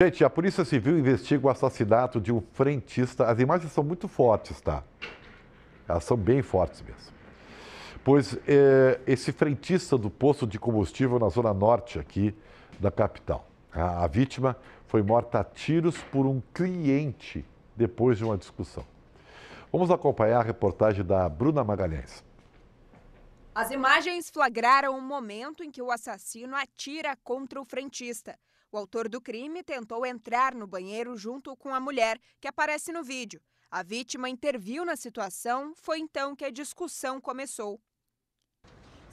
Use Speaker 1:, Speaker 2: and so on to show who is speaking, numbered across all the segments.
Speaker 1: Gente, a Polícia Civil investiga o assassinato de um frentista. As imagens são muito fortes, tá? Elas são bem fortes mesmo. Pois é, esse frentista do posto de combustível na zona norte aqui da capital. A, a vítima foi morta a tiros por um cliente depois de uma discussão. Vamos acompanhar a reportagem da Bruna Magalhães.
Speaker 2: As imagens flagraram o momento em que o assassino atira contra o frentista. O autor do crime tentou entrar no banheiro junto com a mulher, que aparece no vídeo. A vítima interviu na situação, foi então que a discussão começou.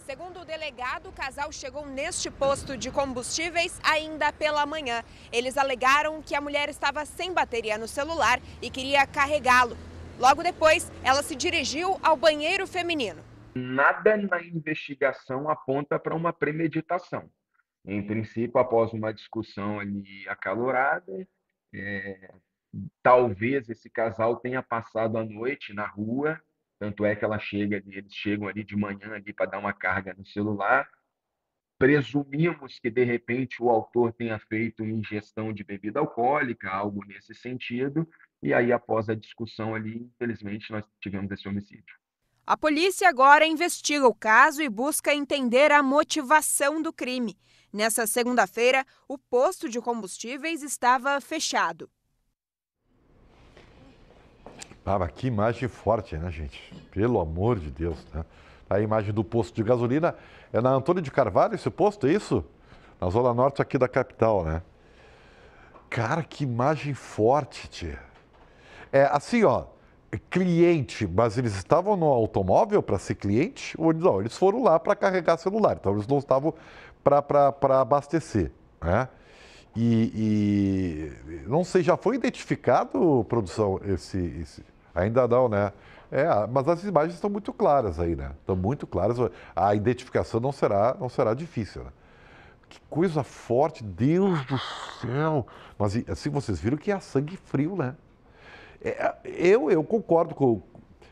Speaker 2: Segundo o delegado, o casal chegou neste posto de combustíveis ainda pela manhã. Eles alegaram que a mulher estava sem bateria no celular e queria carregá-lo. Logo depois, ela se dirigiu ao banheiro feminino. Nada na investigação aponta
Speaker 1: para uma premeditação. Em princípio, após uma discussão ali acalorada, é, talvez esse casal tenha passado a noite na rua, tanto é que ela chega, eles chegam ali de manhã ali para dar uma carga no celular. Presumimos que de repente o autor tenha feito ingestão de bebida alcoólica, algo nesse sentido, e aí após a discussão ali, infelizmente nós
Speaker 2: tivemos esse homicídio. A polícia agora investiga o caso e busca entender a motivação do crime. Nessa segunda-feira, o posto de combustíveis estava fechado.
Speaker 1: Tava ah, que imagem forte, né, gente? Pelo amor de Deus, né? Tá a imagem do posto de gasolina é na Antônio de Carvalho, esse posto, é isso? Na zona norte aqui da capital, né? Cara, que imagem forte, tia. É assim, ó, cliente, mas eles estavam no automóvel para ser cliente, ou eles, não, eles foram lá para carregar celular, então eles não estavam para abastecer. Né? E, e, não sei, já foi identificado, produção, esse, esse. Ainda não, né? É, mas as imagens estão muito claras aí, né? Estão muito claras. A identificação não será, não será difícil, né? Que coisa forte, Deus do céu! Mas assim, vocês viram que é sangue frio, né? É, eu, eu concordo com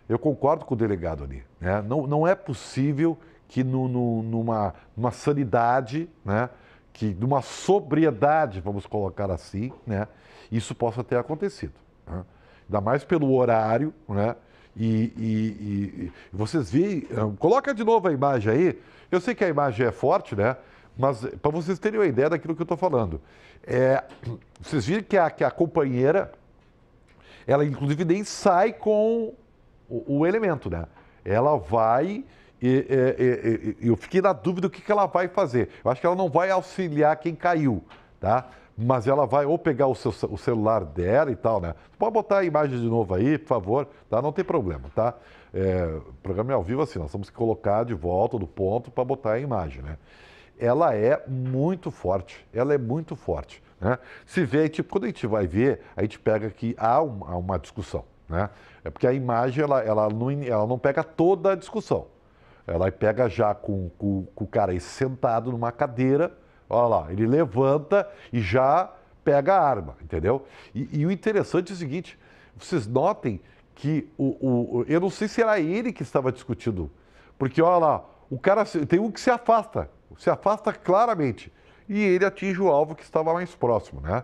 Speaker 1: eu concordo com o delegado ali. Né? Não, não é possível que no, no, numa, numa sanidade, né, que numa sobriedade, vamos colocar assim, né, isso possa ter acontecido. Né? Ainda mais pelo horário, né? E, e, e, e vocês veem, ah, coloca de novo a imagem aí. Eu sei que a imagem é forte, né? Mas para vocês terem uma ideia daquilo que eu estou falando, é, vocês viram que a, que a companheira, ela inclusive nem sai com o, o elemento, né? Ela vai e, e, e, eu fiquei na dúvida o que, que ela vai fazer. Eu acho que ela não vai auxiliar quem caiu, tá? Mas ela vai ou pegar o, seu, o celular dela e tal, né? pode botar a imagem de novo aí, por favor, tá? Não tem problema, tá? É, o programa é ao vivo assim, nós vamos colocar de volta do ponto para botar a imagem, né? Ela é muito forte, ela é muito forte, né? Se vê, é tipo, quando a gente vai ver, a gente pega que há uma, uma discussão, né? É porque a imagem, ela, ela, não, ela não pega toda a discussão, ela pega já com, com, com o cara sentado numa cadeira, olha lá, ele levanta e já pega a arma, entendeu? E, e o interessante é o seguinte: vocês notem que o, o, eu não sei se era ele que estava discutindo, porque olha lá, o cara tem um que se afasta, se afasta claramente e ele atinge o alvo que estava mais próximo, né?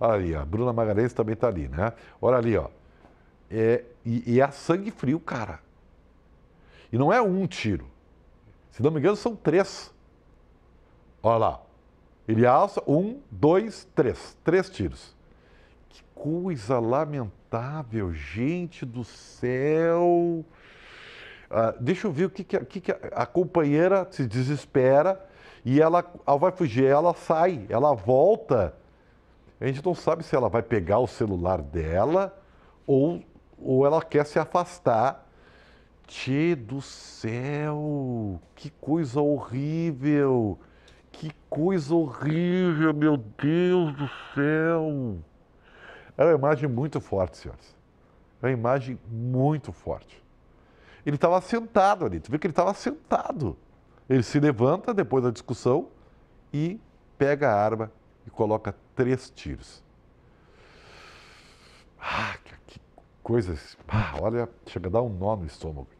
Speaker 1: Olha ali, a Bruna Magalhães também está ali, né? Olha ali, ó. É, e, e é a sangue frio, cara. E não é um tiro. Se não me engano, são três. Olha lá. Ele alça um, dois, três. Três tiros. Que coisa lamentável, gente do céu. Ah, deixa eu ver o que, que, que, que a, a companheira se desespera e ela, ela vai fugir, ela sai, ela volta. A gente não sabe se ela vai pegar o celular dela ou, ou ela quer se afastar Tchê do céu! Que coisa horrível! Que coisa horrível, meu Deus do céu! Era é uma imagem muito forte, senhores. Era é uma imagem muito forte. Ele estava sentado ali, tu vê que ele estava sentado. Ele se levanta depois da discussão e pega a arma e coloca três tiros. Ah, que, coisa. Ah, olha, chega a dar um nó no estômago.